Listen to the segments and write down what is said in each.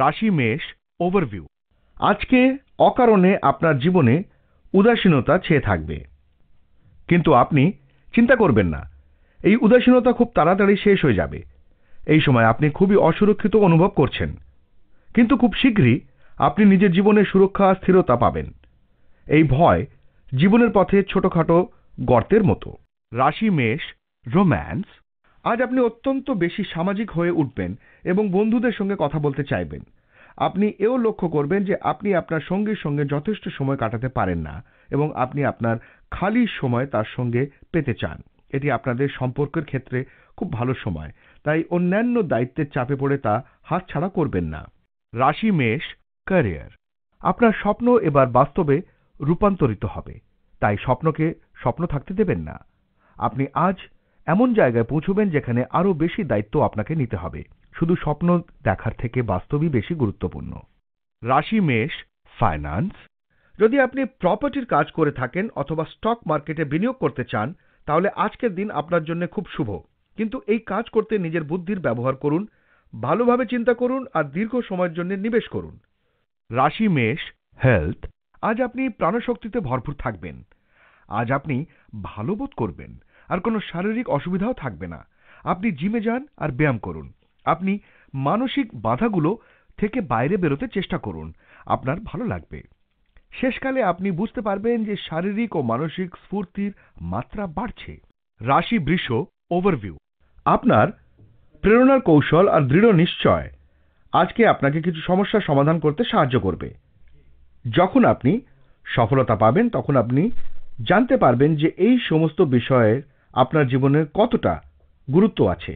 রাশি মেষ ওভারভিউ আজকে অকারণে আপনার জীবনে উদাসীনতা ছেয়ে থাকবে কিন্তু আপনি চিন্তা করবেন না এই উদাসীনতা খুব তাড়াতাড়ি শেষ হয়ে যাবে এই সময় আপনি খুবই অসুরক্ষিত অনুভব করছেন কিন্তু খুব শীঘ্রই আপনি নিজের জীবনে সুরক্ষা স্থিরতা পাবেন এই ভয় জীবনের পথে ছোটখাটো গর্তের মতো রাশি মেষ রোম্যান্স আজ আপনি অত্যন্ত বেশি সামাজিক হয়ে উঠবেন এবং বন্ধুদের সঙ্গে কথা বলতে চাইবেন আপনি এও লক্ষ্য করবেন যে আপনি আপনার সঙ্গীর সঙ্গে যথেষ্ট সময় কাটাতে পারেন না এবং আপনি আপনার খালি সময় তার সঙ্গে পেতে চান এটি আপনাদের সম্পর্কের ক্ষেত্রে খুব ভালো সময় তাই অন্যান্য দায়িত্বের চাপে পড়ে তা হাতছাড়া করবেন না রাশি মেষ ক্যারিয়ার আপনার স্বপ্ন এবার বাস্তবে রূপান্তরিত হবে তাই স্বপ্নকে স্বপ্ন থাকতে দেবেন না আপনি আজ এমন জায়গায় পৌঁছবেন যেখানে আরও বেশি দায়িত্ব আপনাকে নিতে হবে শুধু স্বপ্ন দেখার থেকে বাস্তবই বেশি গুরুত্বপূর্ণ রাশি মেষ ফাইন্যান্স যদি আপনি প্রপার্টির কাজ করে থাকেন অথবা স্টক মার্কেটে বিনিয়োগ করতে চান তাহলে আজকের দিন আপনার জন্য খুব শুভ কিন্তু এই কাজ করতে নিজের বুদ্ধির ব্যবহার করুন ভালোভাবে চিন্তা করুন আর দীর্ঘ সময়ের জন্য নিবেশ করুন রাশি মেষ হেলথ আজ আপনি প্রাণশক্তিতে ভরপুর থাকবেন আজ আপনি ভালো বোধ করবেন আর কোনো শারীরিক অসুবিধাও থাকবে না আপনি জিমে যান আর ব্যায়াম করুন আপনি মানসিক বাধাগুলো থেকে বাইরে বেরোতে চেষ্টা করুন আপনার ভালো লাগবে শেষকালে আপনি বুঝতে পারবেন যে শারীরিক ও মানসিক স্ফূর্তির মাত্রা বাড়ছে রাশি বৃষ ওভারভিউ আপনার প্রেরণার কৌশল আর দৃঢ় নিশ্চয় আজকে আপনাকে কিছু সমস্যার সমাধান করতে সাহায্য করবে যখন আপনি সফলতা পাবেন তখন আপনি জানতে পারবেন যে এই সমস্ত বিষয়ের আপনার জীবনের কতটা গুরুত্ব আছে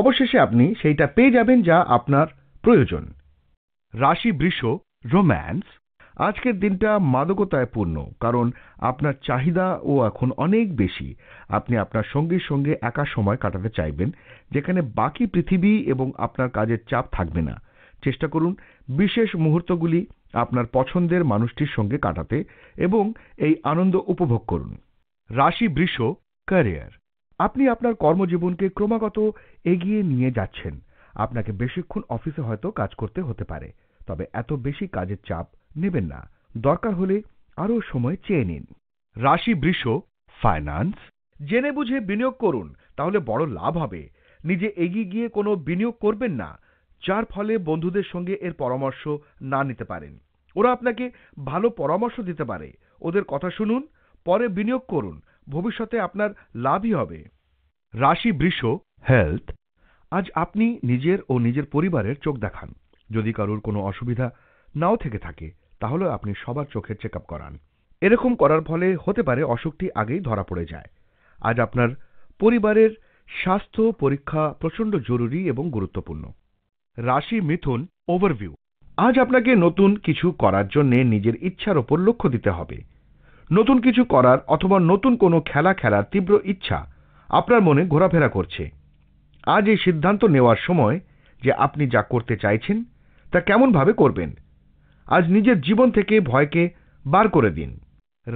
অবশেষে আপনি সেইটা পেয়ে যাবেন যা আপনার প্রয়োজন রাশি বৃষ রোম্যান্স আজকের দিনটা মাদকতায় পূর্ণ কারণ আপনার চাহিদা ও এখন অনেক বেশি আপনি আপনার সঙ্গীর সঙ্গে একা সময় কাটাতে চাইবেন যেখানে বাকি পৃথিবী এবং আপনার কাজের চাপ থাকবে না চেষ্টা করুন বিশেষ মুহূর্তগুলি আপনার পছন্দের মানুষটির সঙ্গে কাটাতে এবং এই আনন্দ উপভোগ করুন রাশি বৃষ ক্যারিয়ার আপনি আপনার কর্মজীবনকে ক্রমাগত এগিয়ে নিয়ে যাচ্ছেন আপনাকে বেশিক্ষণ অফিসে হয়তো কাজ করতে হতে পারে তবে এত বেশি কাজের চাপ নেবেন না দরকার হলে আরও সময় চেয়ে নিন রাশি বৃষ ফাইন্যান্স জেনে বুঝে বিনিয়োগ করুন তাহলে বড় লাভ হবে নিজে এগিয়ে গিয়ে কোনো বিনিয়োগ করবেন না যার ফলে বন্ধুদের সঙ্গে এর পরামর্শ না নিতে পারেন ওরা আপনাকে ভালো পরামর্শ দিতে পারে ওদের কথা শুনুন পরে বিনিয়োগ করুন ভবিষ্যতে আপনার লাভই হবে রাশি বৃষ হেলথ আজ আপনি নিজের ও নিজের পরিবারের চোখ দেখান যদি কারোর কোনো অসুবিধা নাও থেকে থাকে তাহলে আপনি সবার চোখের চেক করান এরকম করার ফলে হতে পারে অসুখটি আগেই ধরা পড়ে যায় আজ আপনার পরিবারের স্বাস্থ্য পরীক্ষা প্রচণ্ড জরুরি এবং গুরুত্বপূর্ণ রাশি মিথুন ওভারভিউ আজ আপনাকে নতুন কিছু করার জন্য নিজের ইচ্ছার ওপর লক্ষ্য দিতে হবে নতুন কিছু করার অথবা নতুন কোনো খেলা খেলার তীব্র ইচ্ছা আপনার মনে ঘোরাফেরা করছে আজ এই সিদ্ধান্ত নেওয়ার সময় যে আপনি যা করতে চাইছেন তা কেমনভাবে করবেন আজ নিজের জীবন থেকে ভয়কে বার করে দিন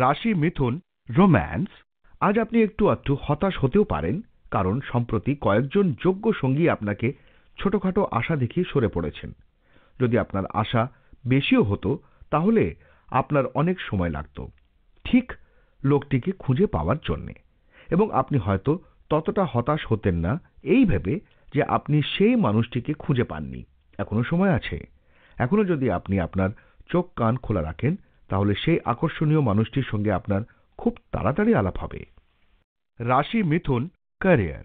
রাশি মিথুন রোম্যান্স আজ আপনি একটু আধটু হতাশ হতেও পারেন কারণ সম্প্রতি কয়েকজন যোগ্য সঙ্গী আপনাকে ছোটখাটো আশা দেখিয়ে সরে পড়েছেন যদি আপনার আশা বেশিও হতো তাহলে আপনার অনেক সময় লাগতো ঠিক লোকটিকে খুঁজে পাওয়ার জন্যে এবং আপনি হয়তো ততটা হতাশ হতেন না এই ভেবে যে আপনি সেই মানুষটিকে খুঁজে পাননি এখনো সময় আছে এখনো যদি আপনি আপনার চোখ কান খোলা রাখেন তাহলে সেই আকর্ষণীয় মানুষটির সঙ্গে আপনার খুব তাড়াতাড়ি আলাপ হবে রাশি মিথুন ক্যারিয়ার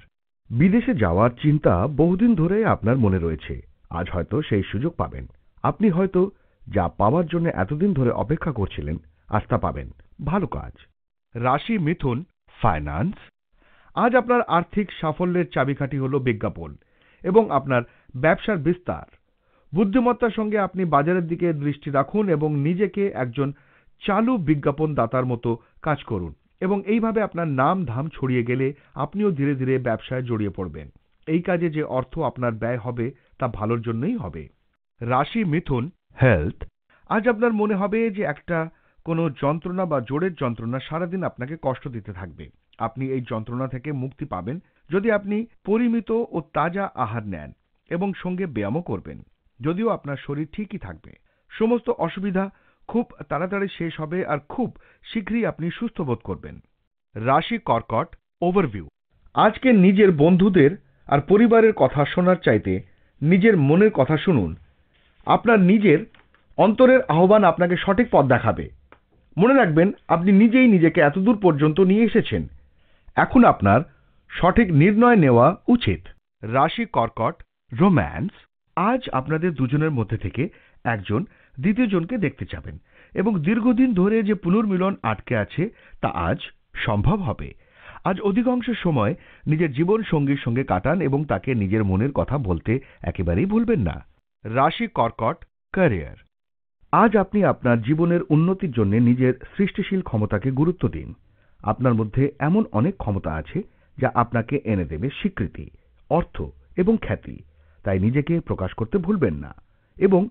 বিদেশে যাওয়ার চিন্তা বহুদিন ধরে আপনার মনে রয়েছে আজ হয়তো সেই সুযোগ পাবেন আপনি হয়তো যা পাওয়ার জন্য এতদিন ধরে অপেক্ষা করছিলেন আস্থা পাবেন ভালো কাজ রাশি মিথুন ফাইন্যান্স আজ আপনার আর্থিক সাফল্যের চাবিকাঠি হল বিজ্ঞাপন এবং আপনার ব্যবসার বিস্তার বুদ্ধিমত্তার সঙ্গে আপনি বাজারের দিকে দৃষ্টি রাখুন এবং নিজেকে একজন চালু বিজ্ঞাপনদাতার মতো কাজ করুন এবং এইভাবে আপনার নাম ধাম ছড়িয়ে গেলে আপনিও ধীরে ধীরে ব্যবসায় জড়িয়ে পড়বেন এই কাজে যে অর্থ আপনার ব্যয় হবে তা ভালোর জন্যই হবে রাশি মিথুন হেলথ আজ আপনার মনে হবে যে একটা কোনো যন্ত্রণা বা জোরের যন্ত্রণা সারাদিন আপনাকে কষ্ট দিতে থাকবে আপনি এই যন্ত্রণা থেকে মুক্তি পাবেন যদি আপনি পরিমিত ও তাজা আহার নেন এবং সঙ্গে ব্যায়ামও করবেন যদিও আপনার শরীর ঠিকই থাকবে সমস্ত অসুবিধা খুব তাড়াতাড়ি শেষ হবে আর খুব শীঘ্রই আপনি সুস্থ বোধ করবেন রাশি কর্কট ওভারভিউ আজকে নিজের বন্ধুদের আর পরিবারের কথা শোনার চাইতে নিজের মনের কথা শুনুন আপনার নিজের অন্তরের আহ্বান আপনাকে সঠিক পথ দেখাবে মনে রাখবেন আপনি নিজেই নিজেকে এতদূর পর্যন্ত নিয়ে এসেছেন এখন আপনার সঠিক নির্ণয় নেওয়া উচিত রাশি কর্কট রোম্যান্স আজ আপনাদের দুজনের মধ্যে থেকে একজন দ্বিতীয়জনকে দেখতে যাবেন এবং দীর্ঘদিন ধরে যে পুনর্মিলন আটকে আছে তা আজ সম্ভব হবে আজ অধিকাংশ সময় নিজের জীবন সঙ্গীর সঙ্গে কাটান এবং তাকে নিজের মনের কথা বলতে একেবারেই ভুলবেন না রাশি কর্কট ক্যারিয়ার আজ আপনি আপনার জীবনের উন্নতির জন্য নিজের সৃষ্টিশীল ক্ষমতাকে গুরুত্ব দিন আপনার মধ্যে এমন অনেক ক্ষমতা আছে যা আপনাকে এনে দেবে স্বীকৃতি অর্থ এবং খ্যাতি তাই নিজেকে প্রকাশ করতে ভুলবেন না এবং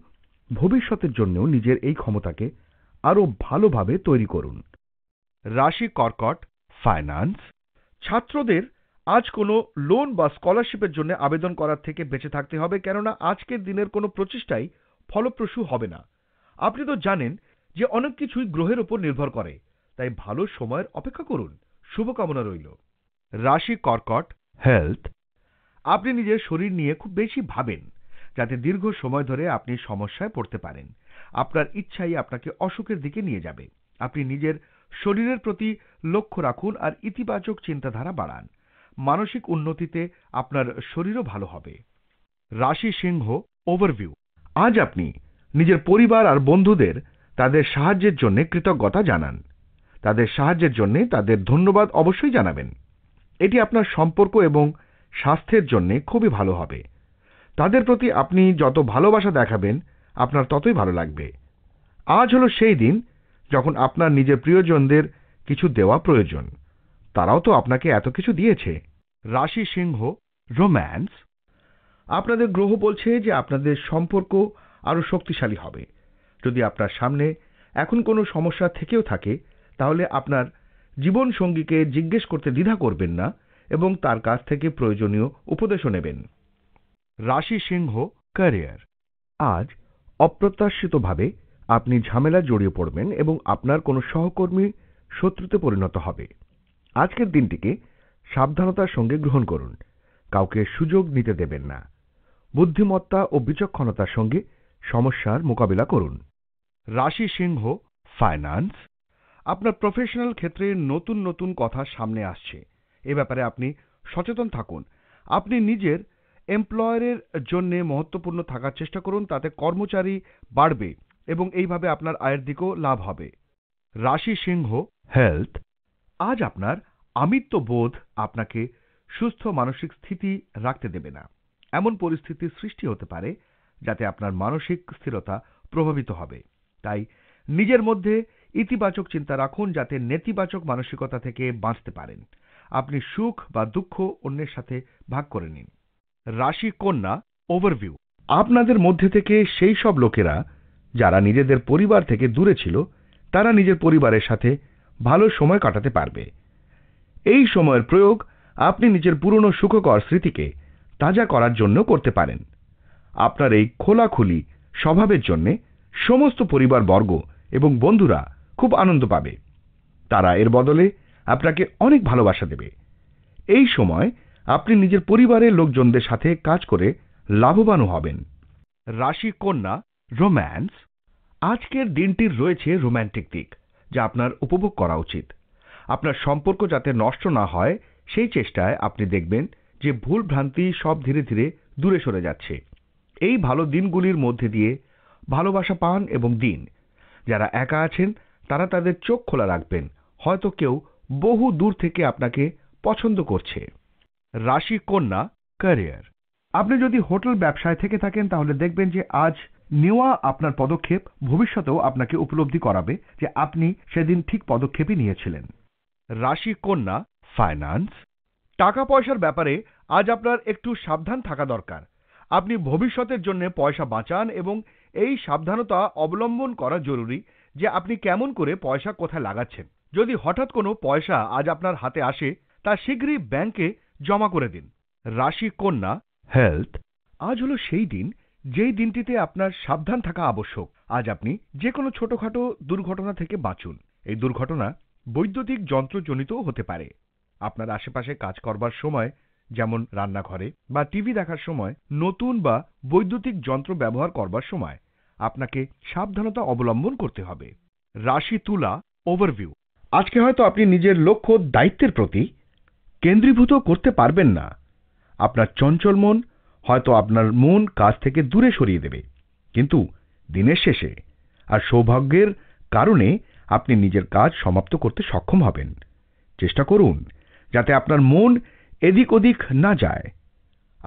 ভবিষ্যতের জন্যও নিজের এই ক্ষমতাকে আরও ভালোভাবে তৈরি করুন রাশি কর্কট ফাইন্যান্স ছাত্রদের আজ কোনো লোন বা স্কলারশিপের জন্য আবেদন করার থেকে বেঁচে থাকতে হবে কেননা আজকের দিনের কোনো প্রচেষ্টাই ফলপ্রসূ হবে না আপনি তো জানেন যে অনেক কিছুই গ্রহের উপর নির্ভর করে তাই ভালো সময়ের অপেক্ষা করুন শুভকামনা রইল রাশি কর্কট হেলথ আপনি নিজের শরীর নিয়ে খুব বেশি ভাবেন যাতে দীর্ঘ সময় ধরে আপনি সমস্যায় পড়তে পারেন আপনার ইচ্ছাই আপনাকে অসুখের দিকে নিয়ে যাবে আপনি নিজের শরীরের প্রতি লক্ষ্য রাখুন আর ইতিবাচক চিন্তাধারা বাড়ান মানসিক উন্নতিতে আপনার শরীরও ভালো হবে রাশি সিংহ ওভারভিউ আজ আপনি নিজের পরিবার আর বন্ধুদের তাদের সাহায্যের জন্য কৃতজ্ঞতা জানান তাদের সাহায্যের জন্য তাদের ধন্যবাদ অবশ্যই জানাবেন এটি আপনার সম্পর্ক এবং স্বাস্থ্যের জন্য খুবই ভালো হবে তাদের প্রতি আপনি যত ভালোবাসা দেখাবেন আপনার ততই ভালো লাগবে আজ হলো সেই দিন যখন আপনার নিজের প্রিয়জনদের কিছু দেওয়া প্রয়োজন তারাও তো আপনাকে এত কিছু দিয়েছে রাশি সিংহ রোম্যান্স আপনাদের গ্রহ বলছে যে আপনাদের সম্পর্ক আরও শক্তিশালী হবে যদি আপনার সামনে এখন কোনো সমস্যা থেকেও থাকে তাহলে আপনার জীবন সঙ্গীকে জিজ্ঞেস করতে দ্বিধা করবেন না এবং তার কাছ থেকে প্রয়োজনীয় উপদেশও নেবেন রাশি সিংহ ক্যারিয়ার আজ অপ্রত্যাশিতভাবে আপনি ঝামেলা জড়িয়ে পড়বেন এবং আপনার কোনো সহকর্মী শত্রুতে পরিণত হবে আজকের দিনটিকে সাবধানতার সঙ্গে গ্রহণ করুন কাউকে সুযোগ নিতে দেবেন না বুদ্ধিমত্তা ও বিচক্ষণতার সঙ্গে সমস্যার মোকাবিলা করুন রাশি সিংহ ফাইন্যান্স আপনার প্রফেশনাল ক্ষেত্রে নতুন নতুন কথা সামনে আসছে এ ব্যাপারে আপনি সচেতন থাকুন আপনি নিজের এমপ্লয়ারের জন্য মহত্বপূর্ণ থাকার চেষ্টা করুন তাতে কর্মচারী বাড়বে এবং এইভাবে আপনার আয়ের দিকেও লাভ হবে রাশি সিংহ হেলথ আজ আপনার আমিত্ব বোধ আপনাকে সুস্থ মানসিক স্থিতি রাখতে দেবে না এমন পরিস্থিতির সৃষ্টি হতে পারে যাতে আপনার মানসিক স্থিরতা প্রভাবিত হবে তাই নিজের মধ্যে ইতিবাচক চিন্তা রাখুন যাতে নেতিবাচক মানসিকতা থেকে বাঁচতে পারেন আপনি সুখ বা দুঃখ অন্যের সাথে ভাগ করে নিন রাশি কন্যা ওভারভিউ আপনাদের মধ্যে থেকে সেই সব লোকেরা যারা নিজেদের পরিবার থেকে দূরে ছিল তারা নিজের পরিবারের সাথে ভালো সময় কাটাতে পারবে এই সময়ের প্রয়োগ আপনি নিজের পুরনো সুখকর স্মৃতিকে তাজা করার জন্য করতে পারেন আপনার এই খোলাখুলি স্বভাবের জন্যে সমস্ত পরিবারবর্গ এবং বন্ধুরা খুব আনন্দ পাবে তারা এর বদলে আপনাকে অনেক ভালোবাসা দেবে এই সময় আপনি নিজের পরিবারের লোকজনদের সাথে কাজ করে লাভবানও হবেন রাশি কন্যা রোম্যান্স আজকের দিনটির রয়েছে রোম্যান্টিক দিক যা আপনার উপভোগ করা উচিত আপনার সম্পর্ক যাতে নষ্ট না হয় সেই চেষ্টায় আপনি দেখবেন যে ভুল ভ্রান্তি সব ধীরে ধীরে দূরে সরে যাচ্ছে এই ভালো দিনগুলির মধ্যে দিয়ে ভালোবাসা পান এবং দিন যারা একা আছেন তারা তাদের চোখ খোলা রাখবেন হয়তো কেউ বহু দূর থেকে আপনাকে পছন্দ করছে রাশি কন্যা ক্যারিয়ার আপনি যদি হোটেল ব্যবসায় থেকে থাকেন তাহলে দেখবেন যে আজ নেওয়া আপনার পদক্ষেপ ভবিষ্যতেও আপনাকে উপলব্ধি করাবে যে আপনি সেদিন ঠিক পদক্ষেপই নিয়েছিলেন রাশি কন্যা ফাইন্যান্স টাকা পয়সার ব্যাপারে আজ আপনার একটু সাবধান থাকা দরকার আপনি ভবিষ্যতের জন্য পয়সা বাঁচান এবং এই সাবধানতা অবলম্বন করা জরুরি যে আপনি কেমন করে পয়সা কোথায় লাগাচ্ছেন যদি হঠাৎ কোনো পয়সা আজ আপনার হাতে আসে তা শীঘ্রই ব্যাংকে জমা করে দিন রাশি কন্যা হেলথ আজ হলো সেই দিন যেই দিনটিতে আপনার সাবধান থাকা আবশ্যক আজ আপনি যে কোনো ছোটখাটো দুর্ঘটনা থেকে বাঁচুন এই দুর্ঘটনা বৈদ্যুতিক যন্ত্রজনিত হতে পারে আপনার আশেপাশে কাজ করবার সময় যেমন রান্নাঘরে বা টিভি দেখার সময় নতুন বা বৈদ্যুতিক যন্ত্র ব্যবহার করবার সময় আপনাকে সাবধানতা অবলম্বন করতে হবে রাশি তুলা ওভারভিউ আজকে হয়তো আপনি নিজের লক্ষ্য দায়িত্বের প্রতি কেন্দ্রীভূত করতে পারবেন না আপনার চঞ্চল মন হয়তো আপনার মন কাজ থেকে দূরে সরিয়ে দেবে কিন্তু দিনের শেষে আর সৌভাগ্যের কারণে আপনি নিজের কাজ সমাপ্ত করতে সক্ষম হবেন চেষ্টা করুন যাতে আপনার মন এদিক ওদিক না যায়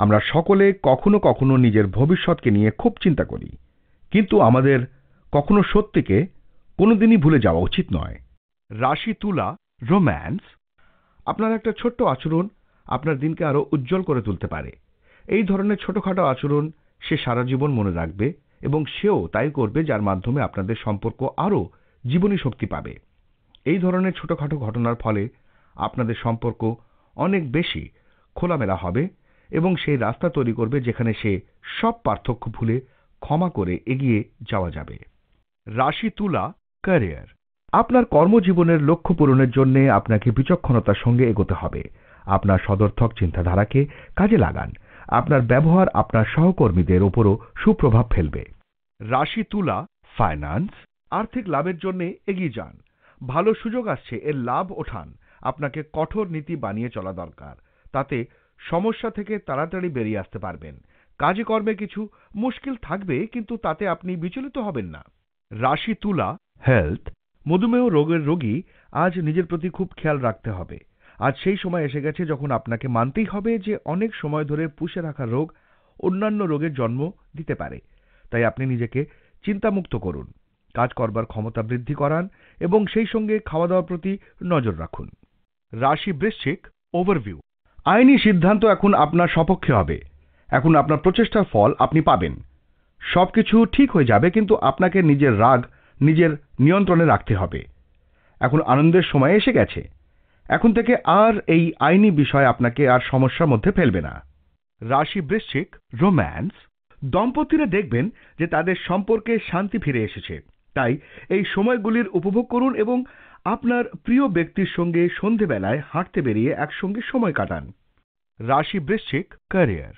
আমরা সকলে কখনো কখনো নিজের ভবিষ্যৎকে নিয়ে খুব চিন্তা করি কিন্তু আমাদের কখনো সত্যিকে কোনোদিনই ভুলে যাওয়া উচিত নয় রাশি তুলা রোম্যান্স আপনার একটা ছোট্ট আচরণ আপনার দিনকে আরও উজ্জ্বল করে তুলতে পারে এই ধরনের ছোটখাটো আচরণ সে সারা জীবন মনে রাখবে এবং সেও তাই করবে যার মাধ্যমে আপনাদের সম্পর্ক আরও জীবনী শক্তি পাবে এই ধরনের ছোটখাটো ঘটনার ফলে আপনাদের সম্পর্ক অনেক বেশি খোলামেলা হবে এবং সেই রাস্তা তৈরি করবে যেখানে সে সব পার্থক্য ভুলে ক্ষমা করে এগিয়ে যাওয়া যাবে রাশি তুলা ক্যারিয়ার আপনার কর্মজীবনের লক্ষ্য পূরণের জন্য আপনাকে বিচক্ষণতার সঙ্গে এগোতে হবে আপনার সদর্থক চিন্তাধারাকে কাজে লাগান আপনার ব্যবহার আপনার সহকর্মীদের ওপরও সুপ্রভাব ফেলবে রাশি তুলা ফাইন্যান্স আর্থিক লাভের জন্য এগিয়ে যান ভালো সুযোগ আসছে এর লাভ ওঠান আপনাকে কঠোর নীতি বানিয়ে চলা দরকার তাতে সমস্যা থেকে তাড়াতাড়ি বেরিয়ে আসতে পারবেন কাজে কর্মে কিছু মুশকিল থাকবে কিন্তু তাতে আপনি বিচলিত হবেন না রাশি তুলা হেলথ মধুমেহ রোগের রোগী আজ নিজের প্রতি খুব খেয়াল রাখতে হবে আজ সেই সময় এসে গেছে যখন আপনাকে মানতেই হবে যে অনেক সময় ধরে পুষে রাখা রোগ অন্যান্য রোগের জন্ম দিতে পারে তাই আপনি নিজেকে চিন্তামুক্ত করুন কাজ করবার ক্ষমতা বৃদ্ধি করান এবং সেই সঙ্গে খাওয়া দাওয়ার প্রতি নজর রাখুন রাশি বৃশ্চিক ওভারভিউ আইনি সিদ্ধান্ত এখন আপনার সপক্ষে হবে এখন আপনার প্রচেষ্টার ফল আপনি পাবেন সব কিছু ঠিক হয়ে যাবে কিন্তু আপনাকে নিজের রাগ নিজের নিয়ন্ত্রণে রাখতে হবে এখন আনন্দের সময় এসে গেছে এখন থেকে আর এই আইনি বিষয় আপনাকে আর সমস্যার মধ্যে ফেলবে না রাশি বৃশ্চিক রোম্যান্স দম্পতিরা দেখবেন যে তাদের সম্পর্কে শান্তি ফিরে এসেছে তাই এই সময়গুলির উপভোগ করুন এবং আপনার প্রিয় ব্যক্তির সঙ্গে সন্ধেবেলায় হাঁটতে বেরিয়ে একসঙ্গে সময় কাটান রাশি বৃশ্চিক ক্যারিয়ার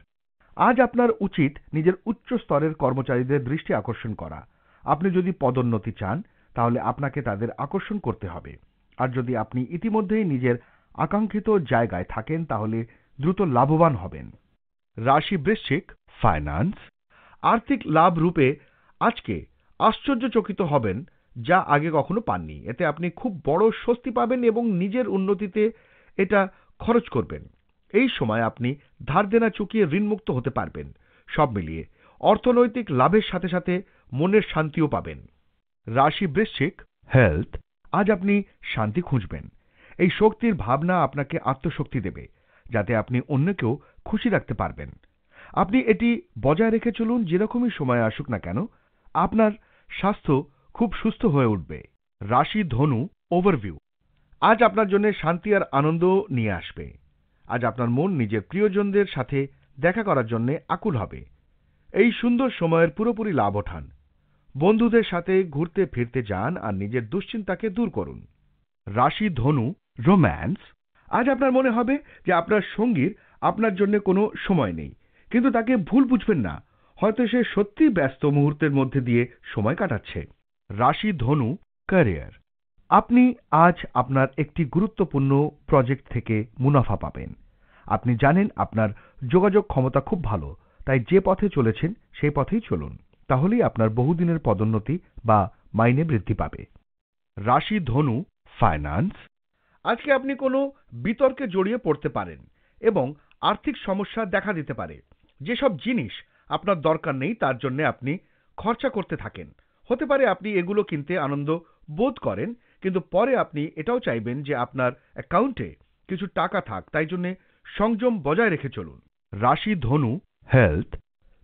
আজ আপনার উচিত নিজের উচ্চ স্তরের কর্মচারীদের দৃষ্টি আকর্ষণ করা আপনি যদি পদোন্নতি চান তাহলে আপনাকে তাদের আকর্ষণ করতে হবে আর যদি আপনি ইতিমধ্যেই নিজের আকাঙ্ক্ষিত জায়গায় থাকেন তাহলে দ্রুত লাভবান হবেন রাশি বৃশ্চিক ফাইন্যান্স আর্থিক লাভ রূপে আজকে আশ্চর্যচকিত হবেন যা আগে কখনো পাননি এতে আপনি খুব বড় স্বস্তি পাবেন এবং নিজের উন্নতিতে এটা খরচ করবেন এই সময় আপনি ধার দেনা চুকিয়ে ঋণমুক্ত হতে পারবেন সব মিলিয়ে অর্থনৈতিক লাভের সাথে সাথে মনের শান্তিও পাবেন রাশি বৃশ্চিক হেলথ আজ আপনি শান্তি খুঁজবেন এই শক্তির ভাবনা আপনাকে আত্মশক্তি দেবে যাতে আপনি অন্যকেও খুশি রাখতে পারবেন আপনি এটি বজায় রেখে চলুন যেরকমই সময় আসুক না কেন আপনার স্বাস্থ্য খুব সুস্থ হয়ে উঠবে রাশি ধনু ওভারভিউ আজ আপনার জন্য শান্তি আর আনন্দ নিয়ে আসবে আজ আপনার মন নিজের প্রিয়জনদের সাথে দেখা করার জন্য আকুল হবে এই সুন্দর সময়ের পুরোপুরি লাভ ওঠান বন্ধুদের সাথে ঘুরতে ফিরতে যান আর নিজের দুশ্চিন্তাকে দূর করুন রাশি ধনু রোম্যান্স আজ আপনার মনে হবে যে আপনার সঙ্গীর আপনার জন্য কোনো সময় নেই কিন্তু তাকে ভুল বুঝবেন না হয়তো সে সত্যি ব্যস্ত মুহূর্তের মধ্যে দিয়ে সময় কাটাচ্ছে রাশি ধনু ক্যারিয়ার আপনি আজ আপনার একটি গুরুত্বপূর্ণ প্রজেক্ট থেকে মুনাফা পাবেন আপনি জানেন আপনার যোগাযোগ ক্ষমতা খুব ভালো তাই যে পথে চলেছেন সেই পথেই চলুন তাহলেই আপনার বহুদিনের পদোন্নতি বা মাইনে বৃদ্ধি পাবে রাশি ধনু ফাইন্যান্স আজকে আপনি কোনো বিতর্কে জড়িয়ে পড়তে পারেন এবং আর্থিক সমস্যা দেখা দিতে পারে যেসব জিনিস আপনার দরকার নেই তার জন্য আপনি খরচা করতে থাকেন হতে পারে আপনি এগুলো কিনতে আনন্দ বোধ করেন কিন্তু পরে আপনি এটাও চাইবেন যে আপনার অ্যাকাউন্টে কিছু টাকা থাক তাই জন্য সংযম বজায় রেখে চলুন রাশি ধনু হেলথ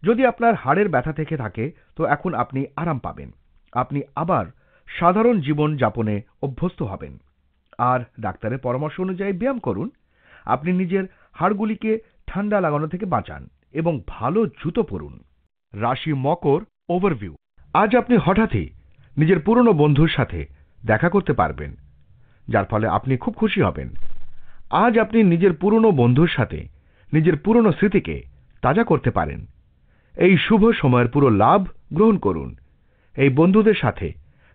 যদি আপনার হাড়ের ব্যথা থেকে থাকে তো এখন আপনি আরাম পাবেন আপনি আবার সাধারণ জীবন যাপনে অভ্যস্ত হবেন আর ডাক্তারের পরামর্শ অনুযায়ী ব্যায়াম করুন আপনি নিজের হাড়গুলিকে ঠান্ডা লাগানো থেকে বাঁচান এবং ভালো জুতো পরুন রাশি মকর ওভারভিউ আজ আপনি হঠাৎই নিজের পুরনো বন্ধুর সাথে দেখা করতে পারবেন যার ফলে আপনি খুব খুশি হবেন আজ আপনি নিজের পুরনো বন্ধুর সাথে নিজের পুরনো স্মৃতিকে তাজা করতে পারেন এই শুভ সময়ের পুরো লাভ গ্রহণ করুন এই বন্ধুদের সাথে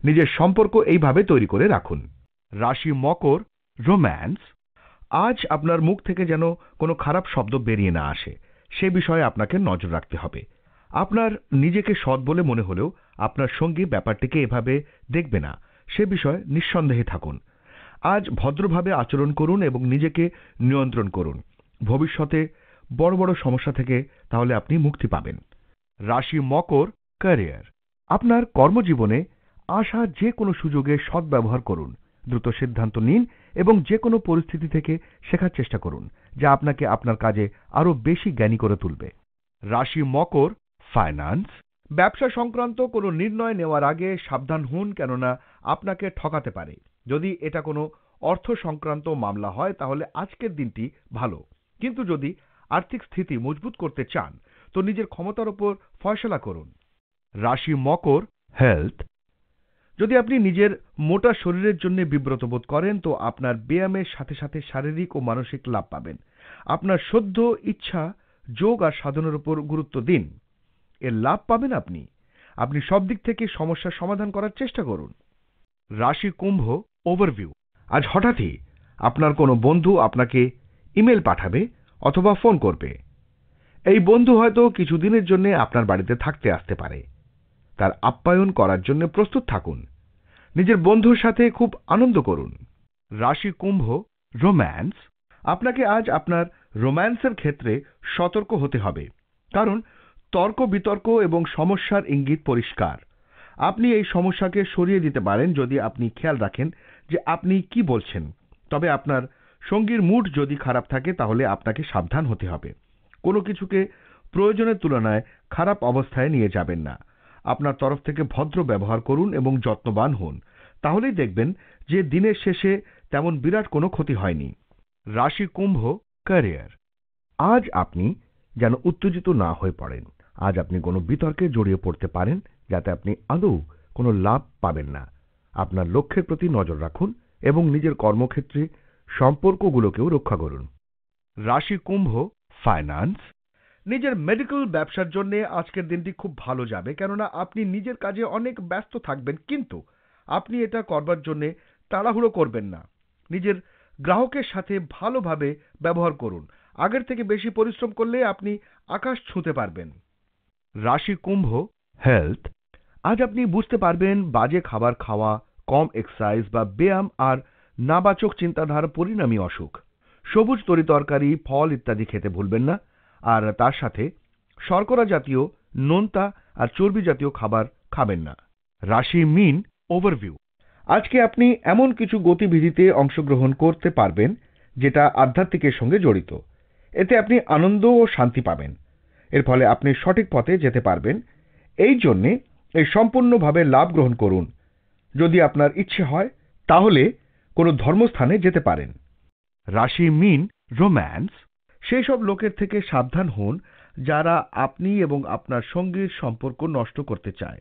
নিজের সম্পর্ক এইভাবে তৈরি করে রাখুন রাশি মকর রোম্যান্স আজ আপনার মুখ থেকে যেন কোনো খারাপ শব্দ বেরিয়ে না আসে সে বিষয়ে আপনাকে নজর রাখতে হবে আপনার নিজেকে সৎ বলে মনে হলেও আপনার সঙ্গী ব্যাপারটিকে এভাবে দেখবে না সে বিষয়ে নিঃসন্দেহে থাকুন আজ ভদ্রভাবে আচরণ করুন এবং নিজেকে নিয়ন্ত্রণ করুন ভবিষ্যতে বড় বড় সমস্যা থেকে তাহলে আপনি মুক্তি পাবেন রাশি মকর ক্যারিয়ার আপনার কর্মজীবনে আসা যে কোনো সুযোগে সদ্ব্যবহার করুন দ্রুত সিদ্ধান্ত নিন এবং যে কোনো পরিস্থিতি থেকে শেখার চেষ্টা করুন যা আপনাকে আপনার কাজে আরও বেশি জ্ঞানী করে তুলবে রাশি মকর ফাইন্যান্স ব্যবসা সংক্রান্ত কোনো নির্ণয় নেওয়ার আগে সাবধান হন কেননা আপনাকে ঠকাতে পারে যদি এটা কোনো অর্থ সংক্রান্ত মামলা হয় তাহলে আজকের দিনটি ভালো কিন্তু যদি আর্থিক স্থিতি মজবুত করতে চান তো নিজের ক্ষমতার ওপর ফয়সলা করুন রাশি মকর হেলথ যদি আপনি নিজের মোটা শরীরের জন্য বিব্রত বোধ করেন তো আপনার ব্যায়ামের সাথে সাথে শারীরিক ও মানসিক লাভ পাবেন আপনার সদ্য ইচ্ছা যোগ আর সাধনার উপর গুরুত্ব দিন এর লাভ পাবেন আপনি আপনি সব দিক থেকে সমস্যার সমাধান করার চেষ্টা করুন রাশি কুম্ভ ওভারভিউ আজ হঠাৎই আপনার কোনো বন্ধু আপনাকে ইমেল পাঠাবে অথবা ফোন করবে এই বন্ধু হয়তো কিছুদিনের জন্য আপনার বাড়িতে থাকতে আসতে পারে তার আপ্যায়ন করার জন্য প্রস্তুত থাকুন নিজের বন্ধুর সাথে খুব আনন্দ করুন রাশি কুম্ভ রোম্যান্স আপনাকে আজ আপনার রোম্যান্সের ক্ষেত্রে সতর্ক হতে হবে কারণ তর্ক বিতর্ক এবং সমস্যার ইঙ্গিত পরিষ্কার আপনি এই সমস্যাকে সরিয়ে দিতে পারেন যদি আপনি খেয়াল রাখেন যে আপনি কি বলছেন তবে আপনার সঙ্গীর মুড যদি খারাপ থাকে তাহলে আপনাকে সাবধান হতে হবে কোনো কিছুকে প্রয়োজনের তুলনায় খারাপ অবস্থায় নিয়ে যাবেন না আপনার তরফ থেকে ভদ্র ব্যবহার করুন এবং যত্নবান হন তাহলেই দেখবেন যে দিনের শেষে তেমন বিরাট কোনো ক্ষতি হয়নি রাশি কুম্ভ ক্যারিয়ার আজ আপনি যেন উত্তেজিত না হয়ে পড়েন আজ আপনি কোনো বিতর্কে জড়িয়ে পড়তে পারেন যাতে আপনি আদৌ কোনো লাভ পাবেন না আপনার লক্ষ্যের প্রতি নজর রাখুন এবং নিজের কর্মক্ষেত্রে সম্পর্কগুলোকেও রক্ষা করুন রাশি কুম্ভ ফাইন্যান্স নিজের মেডিকেল ব্যবসার জন্য আজকের দিনটি খুব ভালো যাবে কেননা আপনি নিজের কাজে অনেক ব্যস্ত থাকবেন কিন্তু আপনি এটা করবার জন্য তাড়াহুড়ো করবেন না নিজের গ্রাহকের সাথে ভালোভাবে ব্যবহার করুন আগের থেকে বেশি পরিশ্রম করলে আপনি আকাশ ছুঁতে পারবেন রাশি কুম্ভ হেলথ আজ আপনি বুঝতে পারবেন বাজে খাবার খাওয়া কম এক্সারসাইজ বা ব্যায়াম আর নাবাচক চিন্তাধারা পরিণামী অসুখ সবুজ তরিতরকারি ফল ইত্যাদি খেতে ভুলবেন না আর তার সাথে শর্করা জাতীয় নোনতা আর চর্বি জাতীয় খাবার খাবেন না রাশি মিন ওভারভিউ আজকে আপনি এমন কিছু গতিবিধিতে অংশগ্রহণ করতে পারবেন যেটা আধ্যাত্মিকের সঙ্গে জড়িত এতে আপনি আনন্দ ও শান্তি পাবেন এর ফলে আপনি সঠিক পথে যেতে পারবেন এই জন্যে এই সম্পূর্ণভাবে লাভ গ্রহণ করুন যদি আপনার ইচ্ছে হয় তাহলে কোনো ধর্মস্থানে যেতে পারেন রাশি মিন রোম্যান্স সেই সব লোকের থেকে সাবধান হন যারা আপনি এবং আপনার সঙ্গীর সম্পর্ক নষ্ট করতে চায়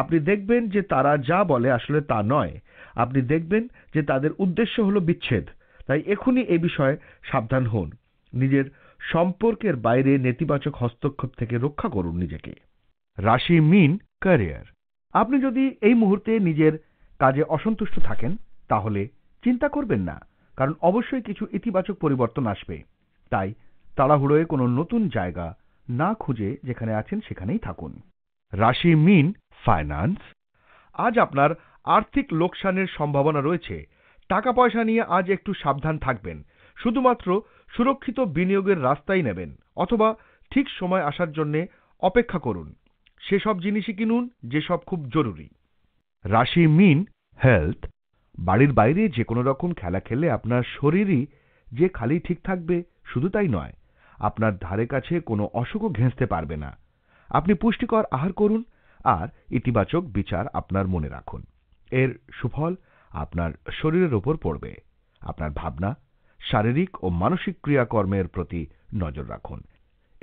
আপনি দেখবেন যে তারা যা বলে আসলে তা নয় আপনি দেখবেন যে তাদের উদ্দেশ্য হল বিচ্ছেদ তাই এখনই এ বিষয়ে সাবধান হন নিজের সম্পর্কের বাইরে নেতিবাচক হস্তক্ষেপ থেকে রক্ষা করুন নিজেকে রাশি মিন ক্যারিয়ার আপনি যদি এই মুহূর্তে নিজের কাজে অসন্তুষ্ট থাকেন তাহলে চিন্তা করবেন না কারণ অবশ্যই কিছু ইতিবাচক পরিবর্তন আসবে তাই তাড়াহুড়োয় কোনো নতুন জায়গা না খুঁজে যেখানে আছেন সেখানেই থাকুন রাশি মিন ফাইন্যান্স আজ আপনার আর্থিক লোকসানের সম্ভাবনা রয়েছে টাকা পয়সা নিয়ে আজ একটু সাবধান থাকবেন শুধুমাত্র সুরক্ষিত বিনিয়োগের রাস্তাই নেবেন অথবা ঠিক সময় আসার জন্যে অপেক্ষা করুন সেসব জিনিসই কিনুন যেসব খুব জরুরি রাশি মিন হেলথ বাড়ির বাইরে যে কোনো রকম খেলা খেলে আপনার শরীরই যে খালি ঠিক থাকবে শুধু তাই নয় আপনার ধারে কাছে কোনো অসুখও ঘেঁচতে পারবে না আপনি পুষ্টিকর আহার করুন আর ইতিবাচক বিচার আপনার মনে রাখুন এর সুফল আপনার শরীরের ওপর পড়বে আপনার ভাবনা শারীরিক ও মানসিক ক্রিয়াকর্মের প্রতি নজর রাখুন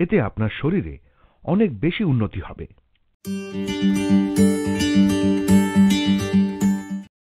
এতে আপনার শরীরে অনেক বেশি উন্নতি হবে